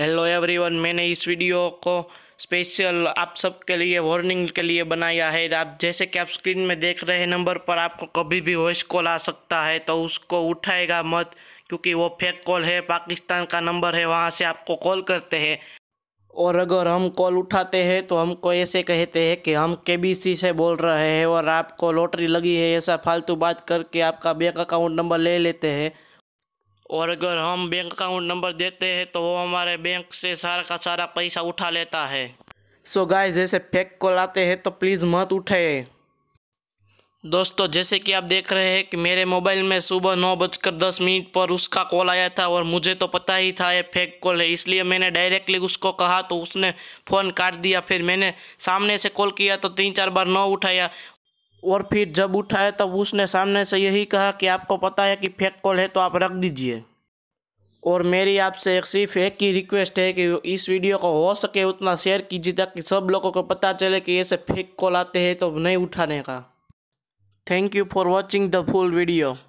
hello everyone मैंने इस video को स्पेशल आप सबके लिए वार्निंग के लिए बनाया है आप जैसे कि आप स्क्रीन में देख रहे हैं नंबर पर आपको कभी भी वॉइस कॉल आ सकता है तो उसको उठाएगा मत क्योंकि वो फेक कॉल है पाकिस्तान का नंबर है वहाँ से आपको कॉल करते हैं और अगर हम कॉल उठाते हैं तो हमको ऐसे कहते हैं कि हम के से बोल रहे हैं और आपको लॉटरी लगी है ऐसा फालतू बात करके आपका बैंक अकाउंट नंबर ले लेते हैं और अगर हम बैंक अकाउंट नंबर देते हैं तो वो हमारे बैंक से सारा का सारा पैसा उठा लेता है सो so गाइस जैसे फेक कॉल आते हैं तो प्लीज़ मत उठाए दोस्तों जैसे कि आप देख रहे हैं कि मेरे मोबाइल में सुबह नौ बजकर दस मिनट पर उसका कॉल आया था और मुझे तो पता ही था ये फेक कॉल है इसलिए मैंने डायरेक्टली उसको कहा तो उसने फ़ोन काट दिया फिर मैंने सामने से कॉल किया तो तीन चार बार नौ उठाया और फिर जब उठाए तब उसने सामने से यही कहा कि आपको पता है कि फेक कॉल है तो आप रख दीजिए और मेरी आपसे एक सिर्फ एक ही रिक्वेस्ट है कि इस वीडियो को हो सके उतना शेयर कीजिए ताकि सब लोगों को पता चले कि ऐसे फेक कॉल आते हैं तो नहीं उठाने का thank you for watching the full video